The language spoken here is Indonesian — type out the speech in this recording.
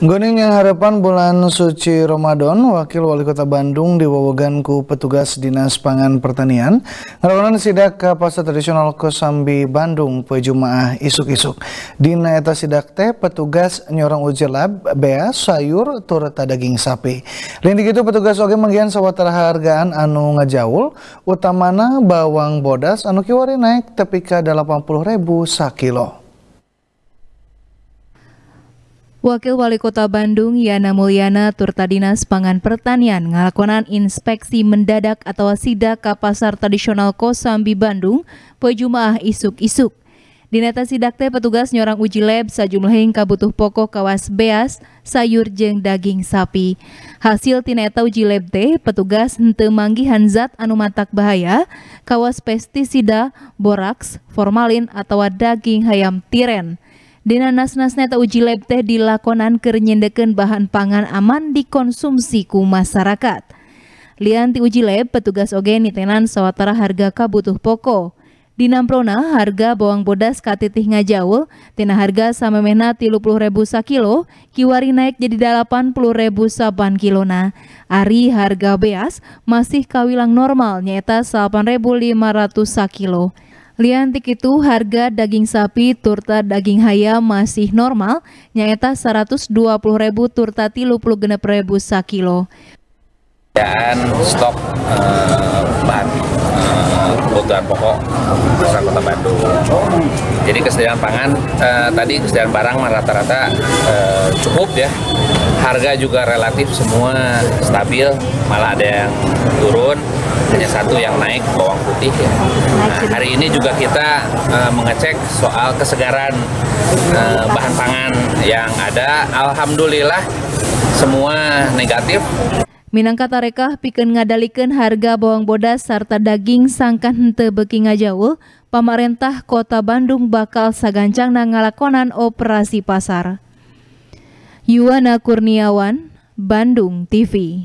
Goning harapan bulan suci Ramadan, Wakil Wali Kota Bandung diwawaganku petugas Dinas Pangan Pertanian, Ngerawanan sidak ke pasar tradisional Kosambi Bandung pejumaah isuk-isuk. Dina eta sidak teh petugas nyorong ujelab, bea, sayur, turta daging sapi. Lain itu petugas oge menggian sawatara terhargaan anu ngejaul, utamana bawang bodas anu kiwari naik tepika 80 ribu sakilo. Wakil Wali Kota Bandung Yana Mulyana turta dinas pangan pertanian ngalakonan inspeksi mendadak atau sidak ke pasar tradisional Kosambi Bandung pejumaah isuk-isuk. Dinata sidak teh petugas nyorang uji lab sajumlah hingga butuh pokok kawas beas, sayur jeng daging sapi. Hasil tineta uji lab teh petugas hente manggihan zat anumatak bahaya, kawas pestisida, boraks, formalin atau daging hayam tiren. Dina neta uji lab teh dilakonan kerenyendekan bahan pangan aman dikonsumsi ku masyarakat. Lianti uji lab, petugas oge nitenan sawatara harga kabutuh poko. Di Namprona, harga bawang bodas katitih ngajaul, tina harga samemena tilu puluh ribu sakilo, kiwari naik jadi delapan puluh ribu saban kilona. Ari harga beas masih kawilang normal, nyata delapan ribu lima ratus sakilo. Liantik itu harga daging sapi turta daging hayam masih normal, nyata 120 ribu turta tilu puluh genep ribu sakilo. Dan stok uh, bahan uh, kebutuhan pokok di kota Bandung jadi kesediaan pangan eh, tadi kesediaan barang rata-rata eh, cukup ya. Harga juga relatif semua stabil, malah ada yang turun, hanya satu yang naik bawang putih ya. Nah, hari ini juga kita eh, mengecek soal kesegaran eh, bahan pangan yang ada. Alhamdulillah semua negatif. Minangka tarekah piken ngadalikeun harga bawang bodas sarta daging sangkan hente beki ngajawul, pamarentah kota Bandung bakal sagancang ngalakonan operasi pasar. Yuwana Kurniawan, Bandung TV